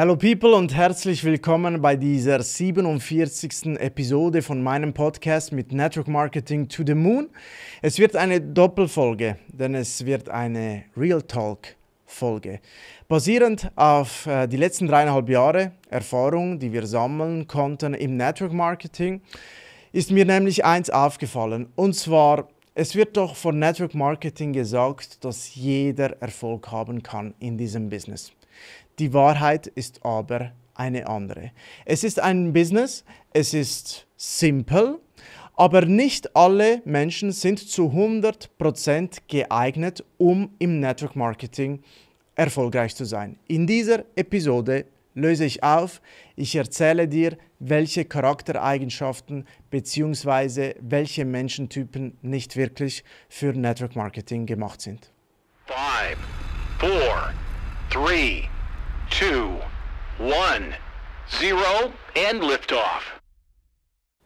Hello People und herzlich willkommen bei dieser 47. Episode von meinem Podcast mit Network Marketing to the Moon. Es wird eine Doppelfolge, denn es wird eine Real Talk Folge. Basierend auf äh, die letzten dreieinhalb Jahre Erfahrung, die wir sammeln konnten im Network Marketing, ist mir nämlich eins aufgefallen und zwar es wird doch von Network Marketing gesagt, dass jeder Erfolg haben kann in diesem Business. Die Wahrheit ist aber eine andere. Es ist ein Business, es ist simpel, aber nicht alle Menschen sind zu 100% geeignet, um im Network Marketing erfolgreich zu sein. In dieser Episode löse ich auf, ich erzähle dir, welche Charaktereigenschaften bzw. welche Menschentypen nicht wirklich für Network Marketing gemacht sind. Five, four, three, two, one, zero, and liftoff.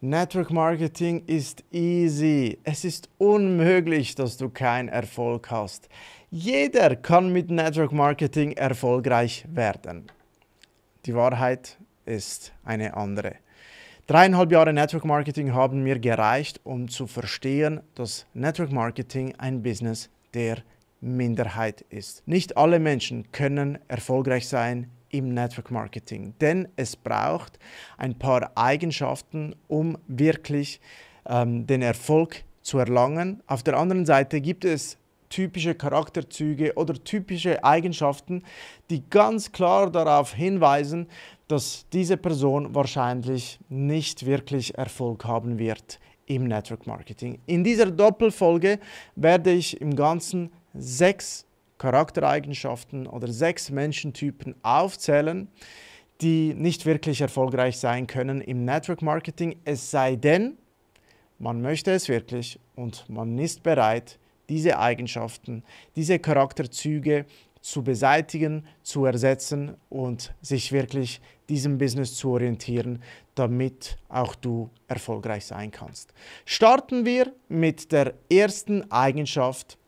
Network Marketing ist easy. Es ist unmöglich, dass du keinen Erfolg hast. Jeder kann mit Network Marketing erfolgreich werden. Die Wahrheit ist eine andere. Dreieinhalb Jahre Network Marketing haben mir gereicht, um zu verstehen, dass Network Marketing ein Business der Minderheit ist. Nicht alle Menschen können erfolgreich sein im Network Marketing, denn es braucht ein paar Eigenschaften, um wirklich ähm, den Erfolg zu erlangen. Auf der anderen Seite gibt es typische Charakterzüge oder typische Eigenschaften, die ganz klar darauf hinweisen, dass diese Person wahrscheinlich nicht wirklich Erfolg haben wird im Network Marketing. In dieser Doppelfolge werde ich im Ganzen sechs Charaktereigenschaften oder sechs Menschentypen aufzählen, die nicht wirklich erfolgreich sein können im Network Marketing, es sei denn, man möchte es wirklich und man ist bereit, diese Eigenschaften, diese Charakterzüge zu beseitigen, zu ersetzen und sich wirklich diesem Business zu orientieren, damit auch du erfolgreich sein kannst. Starten wir mit der ersten Eigenschaft,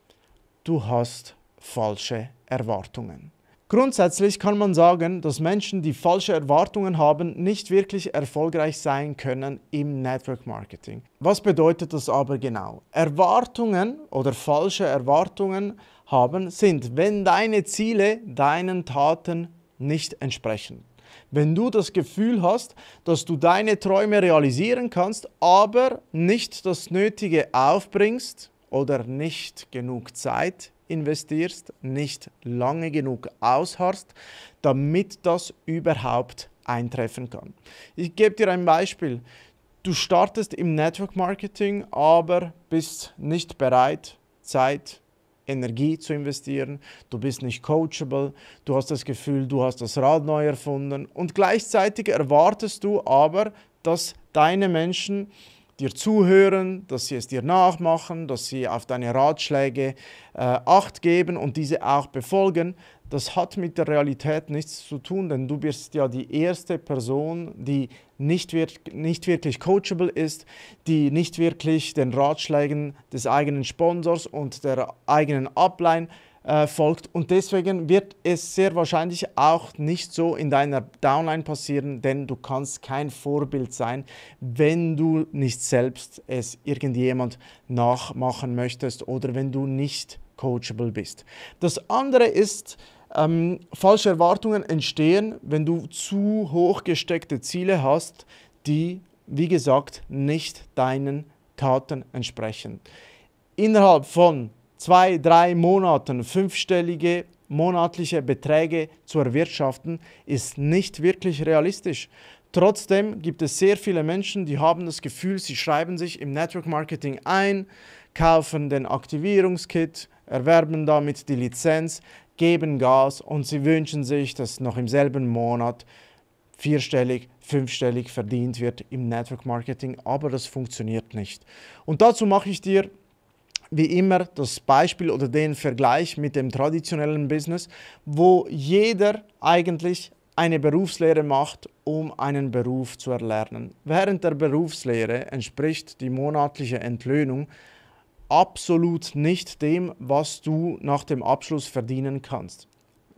du hast falsche Erwartungen. Grundsätzlich kann man sagen, dass Menschen, die falsche Erwartungen haben, nicht wirklich erfolgreich sein können im Network Marketing. Was bedeutet das aber genau? Erwartungen oder falsche Erwartungen haben sind, wenn deine Ziele deinen Taten nicht entsprechen. Wenn du das Gefühl hast, dass du deine Träume realisieren kannst, aber nicht das Nötige aufbringst, oder nicht genug Zeit investierst, nicht lange genug ausharrst, damit das überhaupt eintreffen kann. Ich gebe dir ein Beispiel. Du startest im Network Marketing, aber bist nicht bereit, Zeit, Energie zu investieren. Du bist nicht coachable. Du hast das Gefühl, du hast das Rad neu erfunden. Und gleichzeitig erwartest du aber, dass deine Menschen dir zuhören, dass sie es dir nachmachen, dass sie auf deine Ratschläge äh, acht geben und diese auch befolgen, das hat mit der Realität nichts zu tun, denn du bist ja die erste Person, die nicht, wir nicht wirklich coachable ist, die nicht wirklich den Ratschlägen des eigenen Sponsors und der eigenen Upline äh, folgt. Und deswegen wird es sehr wahrscheinlich auch nicht so in deiner Downline passieren, denn du kannst kein Vorbild sein, wenn du nicht selbst es irgendjemand nachmachen möchtest oder wenn du nicht coachable bist. Das andere ist, ähm, falsche Erwartungen entstehen, wenn du zu hoch gesteckte Ziele hast, die, wie gesagt, nicht deinen Taten entsprechen. Innerhalb von zwei, drei Monaten fünfstellige monatliche Beträge zu erwirtschaften, ist nicht wirklich realistisch. Trotzdem gibt es sehr viele Menschen, die haben das Gefühl, sie schreiben sich im Network Marketing ein, kaufen den Aktivierungskit, erwerben damit die Lizenz, geben Gas und sie wünschen sich, dass noch im selben Monat vierstellig, fünfstellig verdient wird im Network Marketing, aber das funktioniert nicht. Und dazu mache ich dir wie immer das Beispiel oder den Vergleich mit dem traditionellen Business, wo jeder eigentlich eine Berufslehre macht, um einen Beruf zu erlernen. Während der Berufslehre entspricht die monatliche Entlöhnung absolut nicht dem, was du nach dem Abschluss verdienen kannst.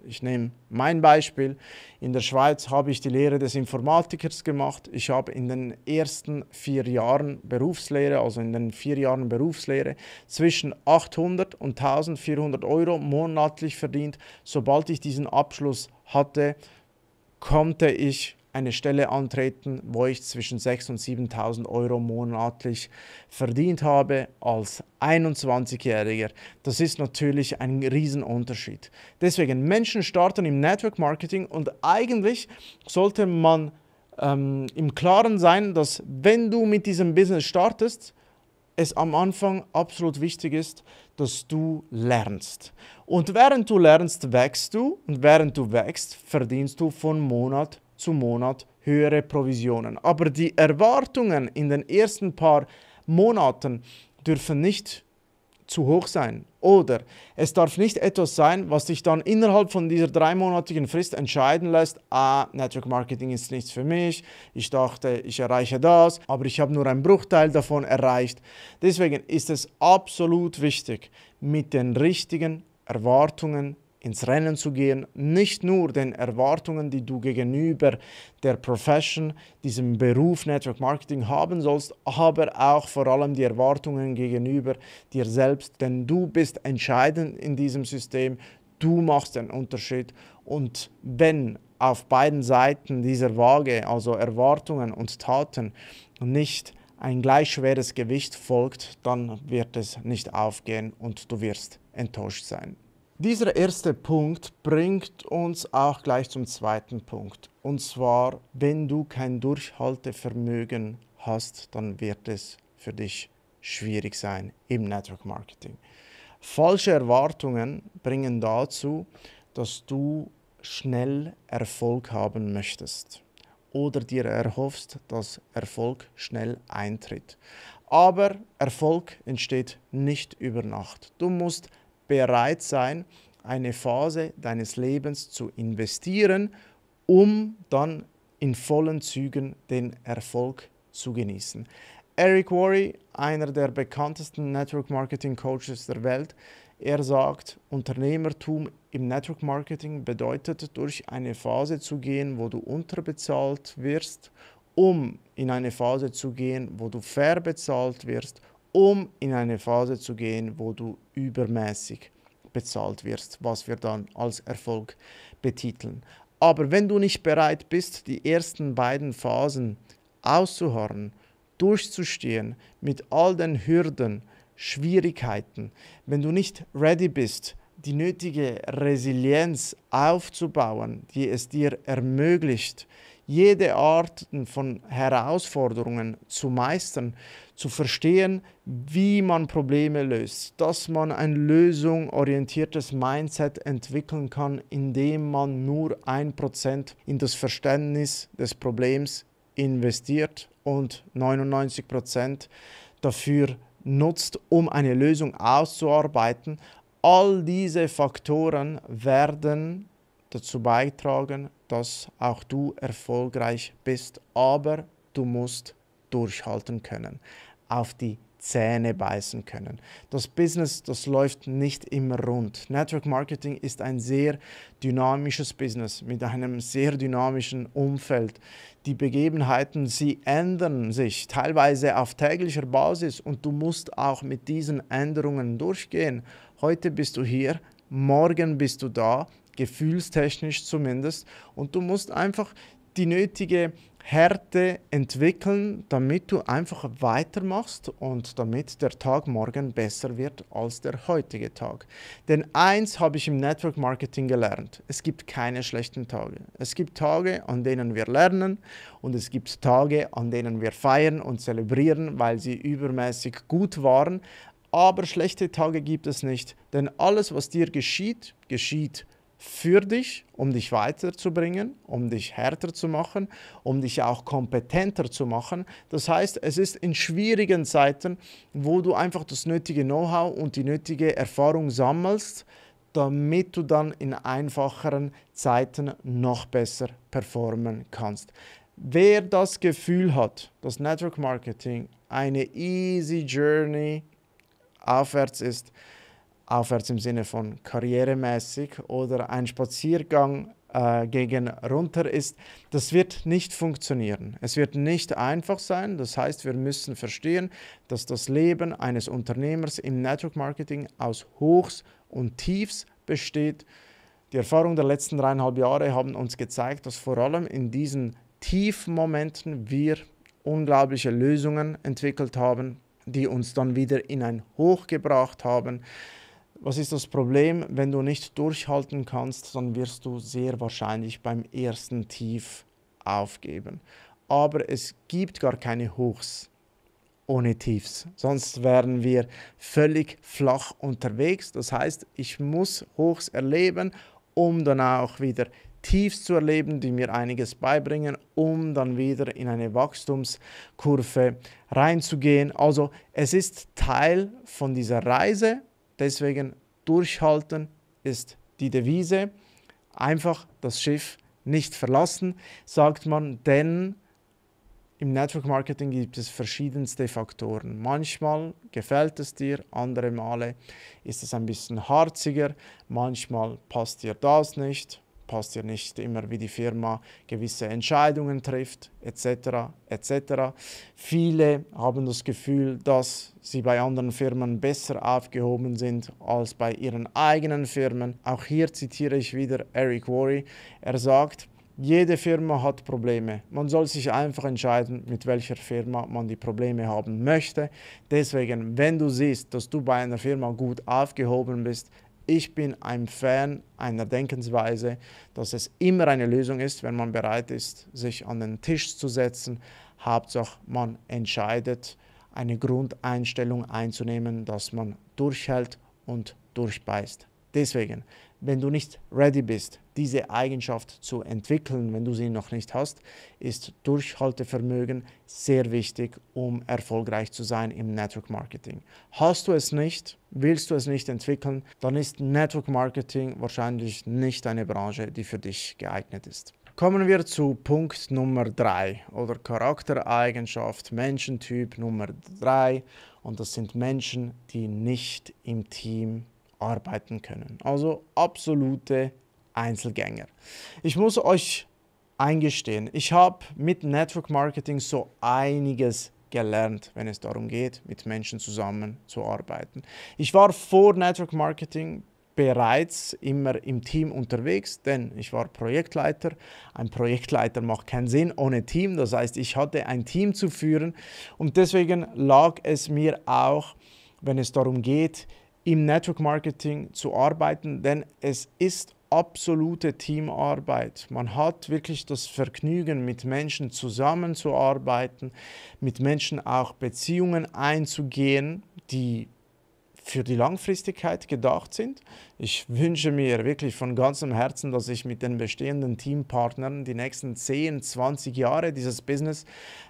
Ich nehme mein Beispiel. In der Schweiz habe ich die Lehre des Informatikers gemacht. Ich habe in den ersten vier Jahren Berufslehre, also in den vier Jahren Berufslehre, zwischen 800 und 1400 Euro monatlich verdient. Sobald ich diesen Abschluss hatte, konnte ich eine Stelle antreten, wo ich zwischen 6.000 und 7.000 Euro monatlich verdient habe als 21-Jähriger. Das ist natürlich ein Riesenunterschied. Deswegen, Menschen starten im Network Marketing und eigentlich sollte man ähm, im Klaren sein, dass wenn du mit diesem Business startest, es am Anfang absolut wichtig ist, dass du lernst. Und während du lernst, wächst du und während du wächst, verdienst du von Monat zu Monat höhere Provisionen. Aber die Erwartungen in den ersten paar Monaten dürfen nicht zu hoch sein. Oder es darf nicht etwas sein, was dich dann innerhalb von dieser dreimonatigen Frist entscheiden lässt, ah, Network Marketing ist nichts für mich, ich dachte, ich erreiche das, aber ich habe nur einen Bruchteil davon erreicht. Deswegen ist es absolut wichtig, mit den richtigen Erwartungen ins Rennen zu gehen, nicht nur den Erwartungen, die du gegenüber der Profession, diesem Beruf Network Marketing haben sollst, aber auch vor allem die Erwartungen gegenüber dir selbst, denn du bist entscheidend in diesem System, du machst den Unterschied und wenn auf beiden Seiten dieser Waage, also Erwartungen und Taten, nicht ein gleich schweres Gewicht folgt, dann wird es nicht aufgehen und du wirst enttäuscht sein. Dieser erste Punkt bringt uns auch gleich zum zweiten Punkt. Und zwar, wenn du kein Durchhaltevermögen hast, dann wird es für dich schwierig sein im Network Marketing. Falsche Erwartungen bringen dazu, dass du schnell Erfolg haben möchtest oder dir erhoffst, dass Erfolg schnell eintritt. Aber Erfolg entsteht nicht über Nacht. Du musst bereit sein, eine Phase deines Lebens zu investieren, um dann in vollen Zügen den Erfolg zu genießen. Eric Worre, einer der bekanntesten Network Marketing Coaches der Welt, er sagt, Unternehmertum im Network Marketing bedeutet, durch eine Phase zu gehen, wo du unterbezahlt wirst, um in eine Phase zu gehen, wo du fair bezahlt wirst um in eine Phase zu gehen, wo du übermäßig bezahlt wirst, was wir dann als Erfolg betiteln. Aber wenn du nicht bereit bist, die ersten beiden Phasen auszuharren, durchzustehen mit all den Hürden, Schwierigkeiten, wenn du nicht ready bist, die nötige Resilienz aufzubauen, die es dir ermöglicht, jede Art von Herausforderungen zu meistern, zu verstehen, wie man Probleme löst, dass man ein lösungsorientiertes Mindset entwickeln kann, indem man nur ein Prozent in das Verständnis des Problems investiert und 99 Prozent dafür nutzt, um eine Lösung auszuarbeiten. All diese Faktoren werden dazu beitragen, dass auch du erfolgreich bist, aber du musst durchhalten können, auf die Zähne beißen können. Das Business, das läuft nicht immer rund. Network Marketing ist ein sehr dynamisches Business mit einem sehr dynamischen Umfeld. Die Begebenheiten, sie ändern sich teilweise auf täglicher Basis und du musst auch mit diesen Änderungen durchgehen. Heute bist du hier, morgen bist du da, gefühlstechnisch zumindest. Und du musst einfach die nötige Härte entwickeln, damit du einfach weitermachst und damit der Tag morgen besser wird als der heutige Tag. Denn eins habe ich im Network Marketing gelernt, es gibt keine schlechten Tage. Es gibt Tage, an denen wir lernen und es gibt Tage, an denen wir feiern und zelebrieren, weil sie übermäßig gut waren. Aber schlechte Tage gibt es nicht, denn alles, was dir geschieht, geschieht für dich, um dich weiterzubringen, um dich härter zu machen, um dich auch kompetenter zu machen. Das heißt, es ist in schwierigen Zeiten, wo du einfach das nötige Know-how und die nötige Erfahrung sammelst, damit du dann in einfacheren Zeiten noch besser performen kannst. Wer das Gefühl hat, dass Network Marketing eine easy Journey aufwärts ist, aufwärts im Sinne von karrieremäßig oder ein Spaziergang äh, gegen runter ist, das wird nicht funktionieren. Es wird nicht einfach sein. Das heißt, wir müssen verstehen, dass das Leben eines Unternehmers im Network Marketing aus Hochs und Tiefs besteht. Die Erfahrungen der letzten dreieinhalb Jahre haben uns gezeigt, dass vor allem in diesen Tiefmomenten wir unglaubliche Lösungen entwickelt haben, die uns dann wieder in ein Hoch gebracht haben. Was ist das Problem? Wenn du nicht durchhalten kannst, dann wirst du sehr wahrscheinlich beim ersten Tief aufgeben. Aber es gibt gar keine Hochs ohne Tiefs. Sonst wären wir völlig flach unterwegs. Das heißt, ich muss Hochs erleben, um dann auch wieder Tiefs zu erleben, die mir einiges beibringen, um dann wieder in eine Wachstumskurve reinzugehen. Also es ist Teil von dieser Reise Deswegen durchhalten ist die Devise. Einfach das Schiff nicht verlassen, sagt man, denn im Network Marketing gibt es verschiedenste Faktoren. Manchmal gefällt es dir, andere Male ist es ein bisschen harziger, manchmal passt dir das nicht passt ja nicht immer, wie die Firma gewisse Entscheidungen trifft, etc. etc. Viele haben das Gefühl, dass sie bei anderen Firmen besser aufgehoben sind als bei ihren eigenen Firmen. Auch hier zitiere ich wieder Eric Worry. Er sagt, jede Firma hat Probleme. Man soll sich einfach entscheiden, mit welcher Firma man die Probleme haben möchte. Deswegen, wenn du siehst, dass du bei einer Firma gut aufgehoben bist, ich bin ein Fan einer Denkensweise, dass es immer eine Lösung ist, wenn man bereit ist, sich an den Tisch zu setzen. Hauptsache, man entscheidet, eine Grundeinstellung einzunehmen, dass man durchhält und durchbeißt. Deswegen wenn du nicht ready bist, diese Eigenschaft zu entwickeln, wenn du sie noch nicht hast, ist Durchhaltevermögen sehr wichtig, um erfolgreich zu sein im Network Marketing. Hast du es nicht, willst du es nicht entwickeln, dann ist Network Marketing wahrscheinlich nicht eine Branche, die für dich geeignet ist. Kommen wir zu Punkt Nummer 3 oder Charaktereigenschaft, Menschentyp Nummer 3 und das sind Menschen, die nicht im Team arbeiten können. Also absolute Einzelgänger. Ich muss euch eingestehen, ich habe mit Network Marketing so einiges gelernt, wenn es darum geht, mit Menschen zusammen zu arbeiten. Ich war vor Network Marketing bereits immer im Team unterwegs, denn ich war Projektleiter. Ein Projektleiter macht keinen Sinn ohne Team, das heißt, ich hatte ein Team zu führen und deswegen lag es mir auch, wenn es darum geht, im Network Marketing zu arbeiten, denn es ist absolute Teamarbeit. Man hat wirklich das Vergnügen, mit Menschen zusammenzuarbeiten, mit Menschen auch Beziehungen einzugehen, die für die Langfristigkeit gedacht sind. Ich wünsche mir wirklich von ganzem Herzen, dass ich mit den bestehenden Teampartnern die nächsten 10, 20 Jahre dieses Business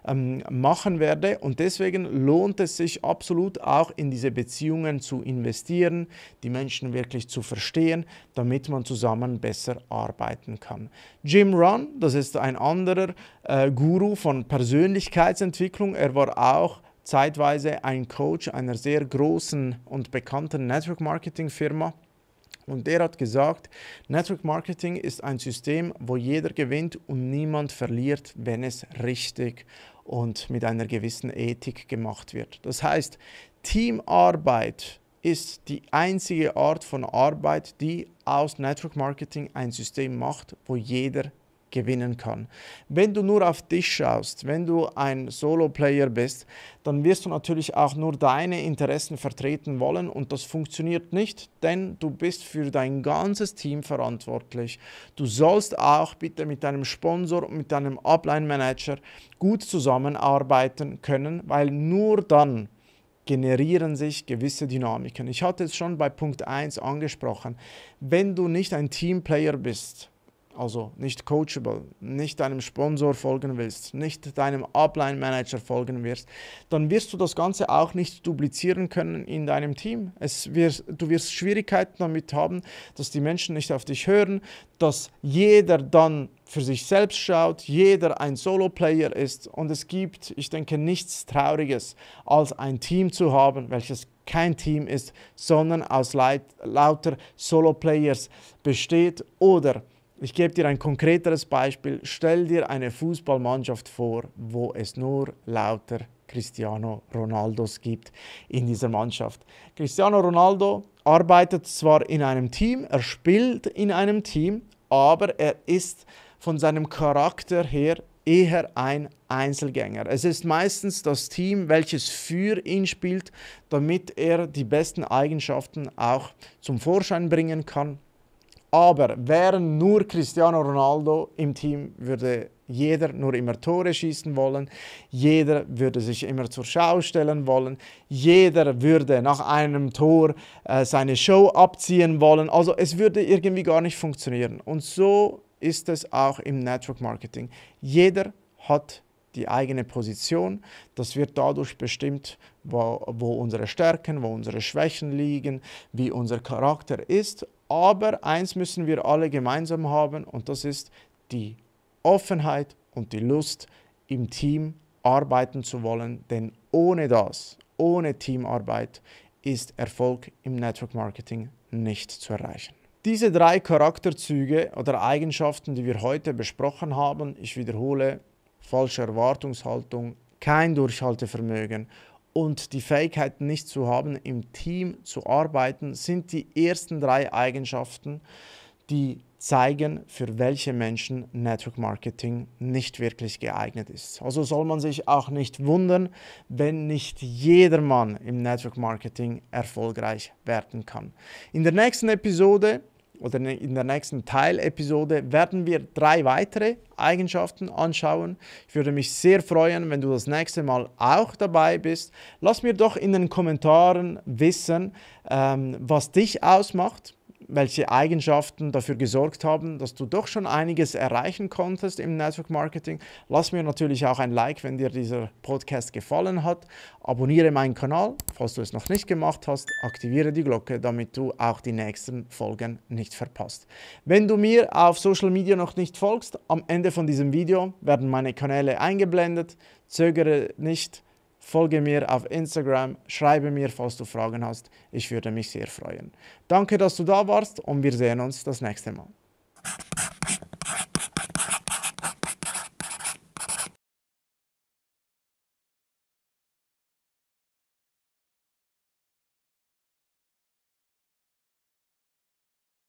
ähm, machen werde. Und deswegen lohnt es sich absolut auch in diese Beziehungen zu investieren, die Menschen wirklich zu verstehen, damit man zusammen besser arbeiten kann. Jim Run, das ist ein anderer äh, Guru von Persönlichkeitsentwicklung. Er war auch zeitweise ein Coach einer sehr großen und bekannten Network Marketing Firma. Und der hat gesagt, Network Marketing ist ein System, wo jeder gewinnt und niemand verliert, wenn es richtig und mit einer gewissen Ethik gemacht wird. Das heißt, Teamarbeit ist die einzige Art von Arbeit, die aus Network Marketing ein System macht, wo jeder gewinnen kann. Wenn du nur auf dich schaust, wenn du ein Solo-Player bist, dann wirst du natürlich auch nur deine Interessen vertreten wollen und das funktioniert nicht, denn du bist für dein ganzes Team verantwortlich. Du sollst auch bitte mit deinem Sponsor mit deinem Upline-Manager gut zusammenarbeiten können, weil nur dann generieren sich gewisse Dynamiken. Ich hatte es schon bei Punkt 1 angesprochen. Wenn du nicht ein Teamplayer bist, also nicht coachable, nicht deinem Sponsor folgen willst, nicht deinem Upline-Manager folgen wirst, dann wirst du das Ganze auch nicht duplizieren können in deinem Team. Es wird, du wirst Schwierigkeiten damit haben, dass die Menschen nicht auf dich hören, dass jeder dann für sich selbst schaut, jeder ein Solo-Player ist und es gibt, ich denke, nichts Trauriges, als ein Team zu haben, welches kein Team ist, sondern aus lauter Solo-Players besteht oder ich gebe dir ein konkreteres Beispiel. Stell dir eine Fußballmannschaft vor, wo es nur lauter Cristiano Ronaldos gibt in dieser Mannschaft. Cristiano Ronaldo arbeitet zwar in einem Team, er spielt in einem Team, aber er ist von seinem Charakter her eher ein Einzelgänger. Es ist meistens das Team, welches für ihn spielt, damit er die besten Eigenschaften auch zum Vorschein bringen kann aber wären nur Cristiano Ronaldo im Team, würde jeder nur immer Tore schießen wollen, jeder würde sich immer zur Schau stellen wollen, jeder würde nach einem Tor äh, seine Show abziehen wollen. Also es würde irgendwie gar nicht funktionieren. Und so ist es auch im Network Marketing. Jeder hat die eigene Position. Das wird dadurch bestimmt, wo, wo unsere Stärken, wo unsere Schwächen liegen, wie unser Charakter ist aber eins müssen wir alle gemeinsam haben und das ist die Offenheit und die Lust, im Team arbeiten zu wollen. Denn ohne das, ohne Teamarbeit, ist Erfolg im Network Marketing nicht zu erreichen. Diese drei Charakterzüge oder Eigenschaften, die wir heute besprochen haben, ich wiederhole, falsche Erwartungshaltung, kein Durchhaltevermögen und die Fähigkeit nicht zu haben, im Team zu arbeiten, sind die ersten drei Eigenschaften, die zeigen, für welche Menschen Network Marketing nicht wirklich geeignet ist. Also soll man sich auch nicht wundern, wenn nicht jedermann im Network Marketing erfolgreich werden kann. In der nächsten Episode oder ne, in der nächsten Teilepisode werden wir drei weitere Eigenschaften anschauen. Ich würde mich sehr freuen, wenn du das nächste Mal auch dabei bist. Lass mir doch in den Kommentaren wissen, ähm, was dich ausmacht welche Eigenschaften dafür gesorgt haben, dass du doch schon einiges erreichen konntest im Network Marketing. Lass mir natürlich auch ein Like, wenn dir dieser Podcast gefallen hat. Abonniere meinen Kanal, falls du es noch nicht gemacht hast. Aktiviere die Glocke, damit du auch die nächsten Folgen nicht verpasst. Wenn du mir auf Social Media noch nicht folgst, am Ende von diesem Video werden meine Kanäle eingeblendet. Zögere nicht folge mir auf Instagram, schreibe mir, falls du Fragen hast. Ich würde mich sehr freuen. Danke, dass du da warst und wir sehen uns das nächste Mal.